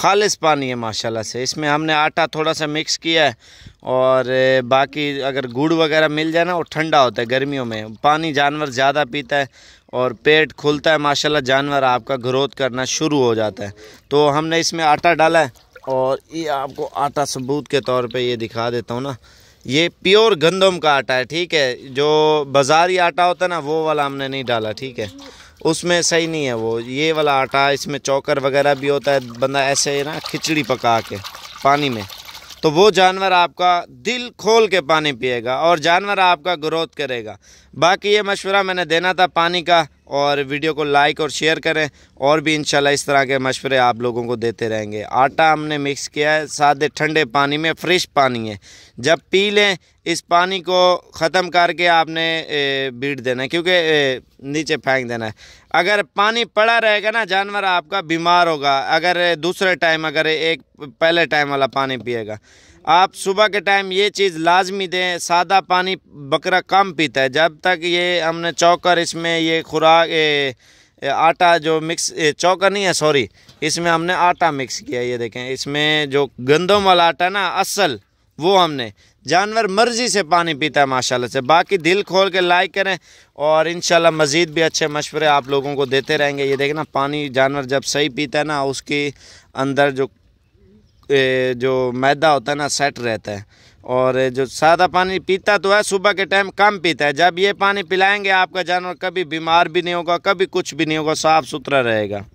खालिश पानी है माशाल्लाह से इसमें हमने आटा थोड़ा सा मिक्स किया है और बाकी अगर गुड़ वगैरह मिल जाए ना वो ठंडा होता है गर्मियों में पानी जानवर ज़्यादा पीता है और पेट खुलता है माशाल्लाह जानवर आपका ग्रोथ करना शुरू हो जाता है तो हमने इसमें आटा डाला है और ये आपको आटा सबूत के तौर पर ये दिखा देता हूँ ना ये प्योर गंदम का आटा है ठीक है जो बाज़ारी आटा होता है ना वो वाला हमने नहीं डाला ठीक है उसमें सही नहीं है वो ये वाला आटा इसमें चौकर वगैरह भी होता है बंदा ऐसे ना खिचड़ी पका के पानी में तो वो जानवर आपका दिल खोल के पानी पिएगा और जानवर आपका ग्रोथ करेगा बाकी ये मशवरा मैंने देना था पानी का और वीडियो को लाइक और शेयर करें और भी इंशाल्लाह इस तरह के मशवरे आप लोगों को देते रहेंगे आटा हमने मिक्स किया है सादे ठंडे पानी में फ्रेश पानी है जब पी लें इस पानी को ख़त्म करके आपने बीट देना है क्योंकि नीचे फेंक देना है अगर पानी पड़ा रहेगा ना जानवर आपका बीमार होगा अगर दूसरे टाइम अगर एक पहले टाइम वाला पानी पिएगा आप सुबह के टाइम ये चीज़ लाजमी दें सादा पानी बकरा कम पीता है जब तक ये हमने चौकर इसमें ये खुराक आटा जो मिक्स चौकर नहीं है सॉरी इसमें हमने आटा मिक्स किया ये देखें इसमें जो गंदम वाला आटा ना असल वो हमने जानवर मर्ज़ी से पानी पीता है माशाल्लाह से बाकी दिल खोल के लाइक करें और इन मज़ीद भी अच्छे मशवरे आप लोगों को देते रहेंगे ये देखना पानी जानवर जब सही पीता है ना उसके अंदर जो ए, जो मैदा होता है ना सेट रहता है और जो सादा पानी पीता तो है सुबह के टाइम कम पीता है जब ये पानी पिलाएंगे आपका जानवर कभी बीमार भी नहीं होगा कभी कुछ भी नहीं होगा साफ़ सुथरा रहेगा